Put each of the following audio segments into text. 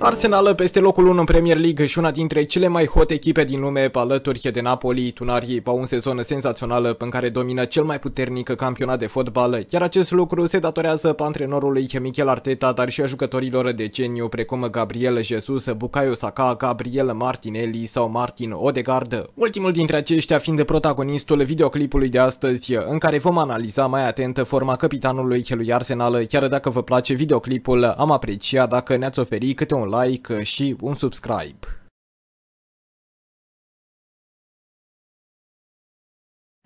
Arsenal peste locul 1 în Premier League și una dintre cele mai hot echipe din lume, alături de Napoli, tunarii au un sezon senzațional în care domină cel mai puternic campionat de fotbal, iar acest lucru se datorează antrenorului Michel Arteta, dar și a jucătorilor de geniu precum Gabriel Jesus, Bukayo Saka, Gabriel Martinelli sau Martin Odegaard. Ultimul dintre aceștia fiind protagonistul videoclipului de astăzi, în care vom analiza mai atent forma capitanului lui Arsenal, chiar dacă vă place videoclipul, am aprecia dacă ne-ați oferit câte un like like și un subscribe.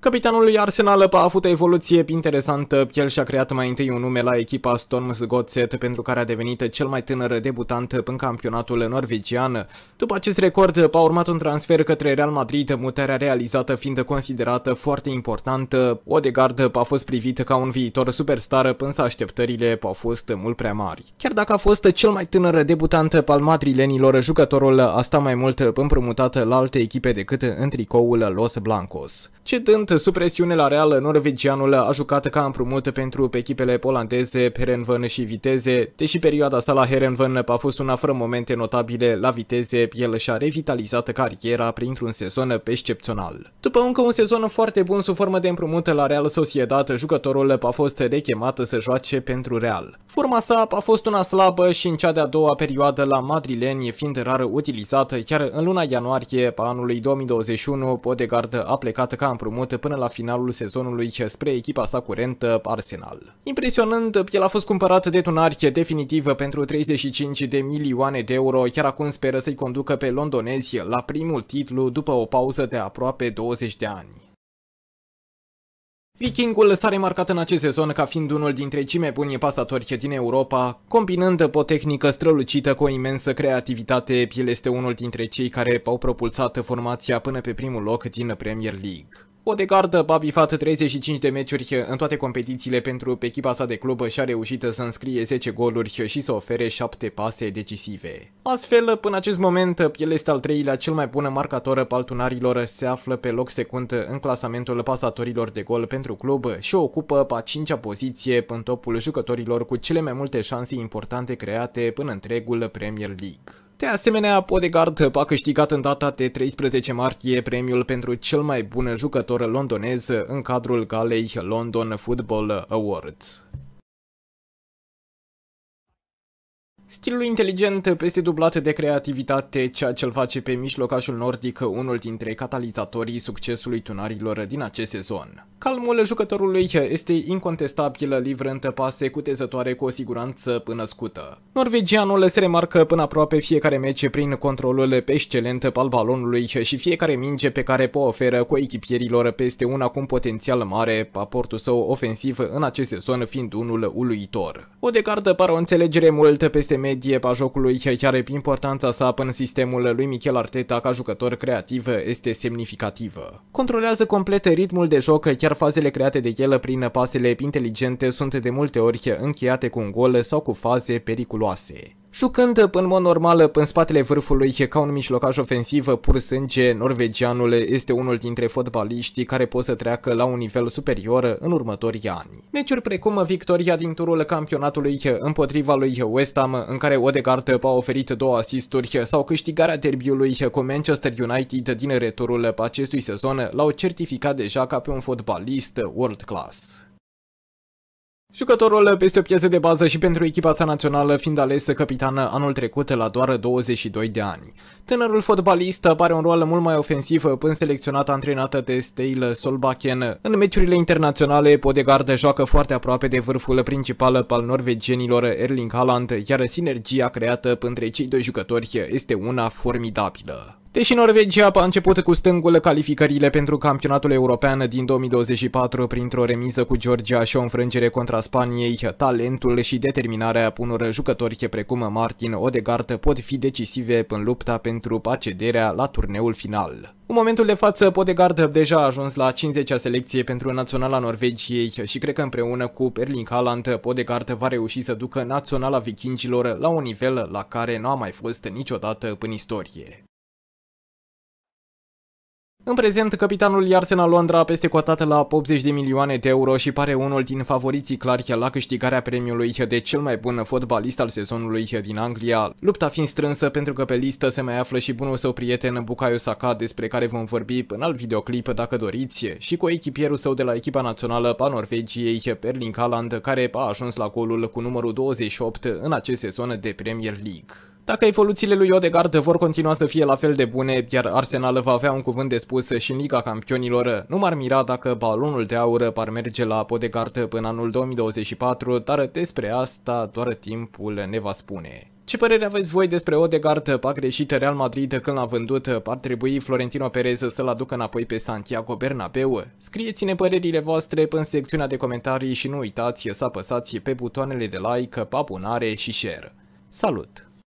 Capitanul lui Arsenal a avut o evoluție interesantă, el și-a creat mai întâi un nume la echipa Storms Godset pentru care a devenit cel mai tânăr debutant în campionatul norvegian. După acest record a urmat un transfer către Real Madrid, mutarea realizată fiind considerată foarte importantă. Odegaard a fost privit ca un viitor superstar, însă așteptările au fost mult prea mari. Chiar dacă a fost cel mai tânăr debutant al madrilenilor, jucătorul a stat mai mult împrumutat la alte echipe decât în tricoul Los Blancos. Cedând sub presiune la Real, norvegianul a jucat ca împrumut pentru echipele polandeze Herenvân și Viteze. Deși perioada sa la Herenvân a fost una fără momente notabile la Viteze, el și-a revitalizat cariera printr-un sezon excepțional. După încă un sezon foarte bun sub formă de împrumut la Real Sociedad, jucătorul a fost rechemat să joace pentru Real. Forma sa a fost una slabă și în cea de-a doua perioadă la madrileni fiind rar utilizată, chiar în luna ianuarie anului 2021, Podegard a plecat ca împrumut până la finalul sezonului spre echipa sa curentă Arsenal. Impresionant, el a fost cumpărat de Tunarche definitiv pentru 35 de milioane de euro, chiar acum speră să-i conducă pe londonezi la primul titlu după o pauză de aproape 20 de ani. Vikingul s-a remarcat în acest sezon ca fiind unul dintre cei mai buni pasatori din Europa, combinând o tehnică strălucită cu o imensă creativitate, el este unul dintre cei care au propulsat formația până pe primul loc din Premier League. Odegard a bifat 35 de meciuri în toate competițiile pentru pe echipa sa de club și a reușit să înscrie 10 goluri și să ofere 7 pase decisive. Astfel, până acest moment, el este al treilea cel mai bun marcator paltunarilor, se află pe loc secund în clasamentul pasatorilor de gol pentru club și ocupă a cincea poziție în topul jucătorilor cu cele mai multe șanse importante create până întregul Premier League. De asemenea, Podegard a câștigat în data de 13 martie premiul pentru cel mai bun jucător londonez în cadrul galei London Football Awards. Stilul inteligent peste dublat de creativitate, ceea ce îl face pe mijlocașul nordic unul dintre catalizatorii succesului tunarilor din acest sezon. Calmul jucătorului este incontestabilă, livrând pase cutezătoare cu o siguranță scută. Norvegianul se remarcă până aproape fiecare meci prin controlul pe excelent al balonului și fiecare minge pe care po oferă cu echipierilor peste una cu un potențial mare, aportul său ofensiv în acest sezon fiind unul uluitor. O decartă pare o înțelegere mult peste medie pa jocului, chiar importanța sa în sistemul lui Michel Arteta ca jucător creativ este semnificativă. Controlează complet ritmul de joc chiar interfazele fazele create de el prin pasele inteligente sunt de multe ori încheiate cu un gol sau cu faze periculoase. Jucând în mod normal în spatele vârfului ca un mijlocaj ofensiv pur sânge, norvegianul este unul dintre fotbaliștii care pot să treacă la un nivel superior în următorii ani. Meciuri precum victoria din turul campionatului împotriva lui West Ham, în care Odegaard a oferit două asisturi, sau câștigarea derbiului cu Manchester United din returul acestui sezon, l-au certificat deja ca pe un fotbalist world class. Jucătorul este o piesă de bază și pentru echipa sa națională, fiind alesă capitană anul trecut la doar 22 de ani. Tânărul fotbalist pare un rol mult mai ofensiv până selecționat antrenată de Steyl Solbakken. În meciurile internaționale, Podegard joacă foarte aproape de vârful principal al norvegienilor Erling Haaland, iar sinergia creată între cei doi jucători este una formidabilă. Deși Norvegia a început cu stângul calificările pentru campionatul european din 2024 printr-o remiză cu Georgia și o înfrângere contra Spaniei, talentul și determinarea unor jucători precum Martin Odegaard pot fi decisive în lupta pentru accederea la turneul final. În momentul de față, Podegard deja a ajuns la 50-a selecție pentru naționala Norvegiei și cred că împreună cu Erling Haaland, Podegard va reuși să ducă naționala vikingilor la un nivel la care nu a mai fost niciodată în istorie. În prezent, capitanul Arsenal Londra a cotată la 80 de milioane de euro și pare unul din favoriții clari la câștigarea premiului de cel mai bun fotbalist al sezonului din Anglia. Lupta fiind strânsă pentru că pe listă se mai află și bunul său prieten Bukayo Saka, despre care vom vorbi în alt videoclip dacă doriți, și cu echipierul său de la echipa națională a Norvegiei, Perlin Haaland, care a ajuns la golul cu numărul 28 în acest sezon de Premier League. Dacă evoluțiile lui Odegaard vor continua să fie la fel de bune, iar Arsenal va avea un cuvânt de spus și în Liga Campionilor, nu m-ar mira dacă balonul de aur par merge la Odegaard până anul 2024, dar despre asta doar timpul ne va spune. Ce părere aveți voi despre Odegaard? A greșit Real Madrid când l-a vândut? Ar trebui Florentino Perez să-l aducă înapoi pe Santiago Bernabeu? Scrieți-ne părerile voastre în secțiunea de comentarii și nu uitați să apăsați pe butoanele de like, abonare și share. Salut!